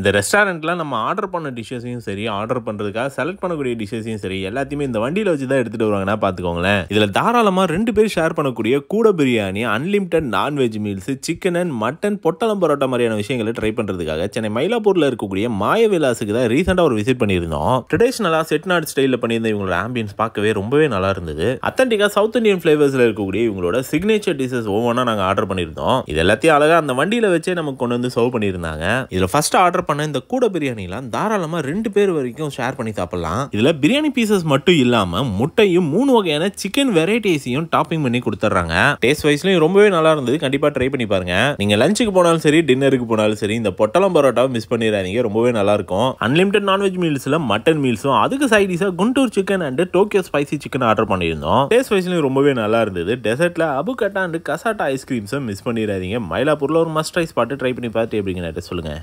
இந்த ரெஸ்டாரண்ட்டில் நம்ம ஆர்டர் பண்ண டிஷ்ஷஸையும் சரி ஆர்டர் பண்ணுறதுக்காக செலக்ட் பண்ணக்கூடிய டிஷ்ஷஸையும் சரி எல்லாத்தையுமே இந்த வண்டியில் வச்சு தான் எடுத்துகிட்டு வருவாங்கன்னா பார்த்துக்கோங்களேன் இதில் தாராளமாக ரெண்டு பேர் ஷேர் பண்ணக்கூடிய கூட biryani unlimited non veg meals chicken and mutton பொட்டலம் பரோட்டா மாதிரியான விஷயங்களை ட்ரை பண்ணுறதுக்காக சென்னை மயிலாப்பூரில் இருக்கக்கூடிய மாய விலாஸுக்கு தான் ரீசெண்டாக ஒரு விசிட் பண்ணியிருந்தோம் ட்ரெடிஷ்னலாக செட் நாட் ஸ்டைலில் பண்ணியிருந்த இவங்களோட ஆம்பியன்ஸ் பார்க்கவே ரொம்பவே நல்லா இருந்தது அத்தன்டிக்காக சவுத் இந்தியன் ஃப்ளேவர்ஸில் இருக்கக்கூடிய இவங்களோட சிக்னேச்சர் டிஷ்ஷஸ் ஒவ்வொன்றா நாங்கள் ஆர்டர் பண்ணியிருந்தோம் இது எல்லாத்தையும் அழகாக அந்த வண்டியில் வச்சே நமக்கு கொண்டு வந்து சர்வ் பண்ணியிருந்தாங்க இதில் ஃபஸ்ட் ஆர்டர் ஆர்டர் பண்ண இந்த கூட பிரியாணிலாம் தாராளமாக ரெண்டு பேர் வரைக்கும் ஷேர் பண்ணி சாப்பிடலாம் இதில் பிரியாணி பீசஸ் மட்டும் இல்லாமல் முட்டையும் மூணு வகையான சிக்கன் வெரைட்டிஸையும் டாப்பிங் பண்ணி கொடுத்துட்றாங்க டேஸ்ட் வைஸ்லையும் ரொம்பவே நல்லா இருந்தது கண்டிப்பாக ட்ரை பண்ணி பாருங்க நீங்கள் லஞ்சுக்கு போனாலும் சரி டின்னருக்கு போனாலும் சரி இந்த பொட்டலம் பரோட்டாவும் மிஸ் பண்ணிடாதீங்க ரொம்பவே நல்லா இருக்கும் அன்லிமிடெட் நான்வெஜ் மீல்ஸில் மட்டன் மீல்ஸும் அதுக்கு சைடிஸாக Guntur chicken and Tokyo spicy chicken order பண்ணியிருந்தோம் டேஸ்ட் வைஸ்லையும் ரொம்பவே நல்லா இருந்தது டெசர்ட்டில் அபுகட்டா அண்ட் கசாட்டா ஐஸ்கிரீம்ஸும் மிஸ் பண்ணிடாதீங்க மயிலாப்பூரில் ஒரு மஸ்ட் ரைஸ் பாட்டு ட்ரை பண்ணி பார்த்து எப்படிங்க சொல்லுங்கள்